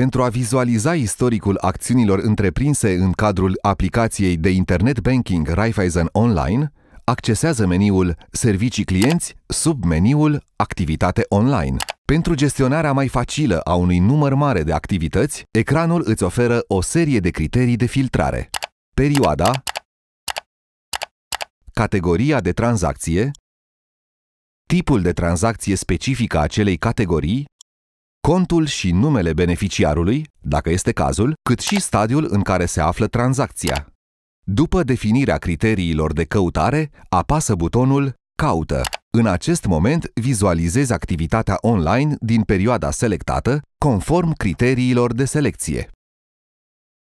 Pentru a vizualiza istoricul acțiunilor întreprinse în cadrul aplicației de internet banking Raiffeisen Online, accesează meniul Servicii clienți sub meniul Activitate online. Pentru gestionarea mai facilă a unui număr mare de activități, ecranul îți oferă o serie de criterii de filtrare. Perioada, categoria de tranzacție, tipul de tranzacție specifică acelei categorii contul și numele beneficiarului, dacă este cazul, cât și stadiul în care se află tranzacția. După definirea criteriilor de căutare, apasă butonul Caută. În acest moment vizualizezi activitatea online din perioada selectată, conform criteriilor de selecție.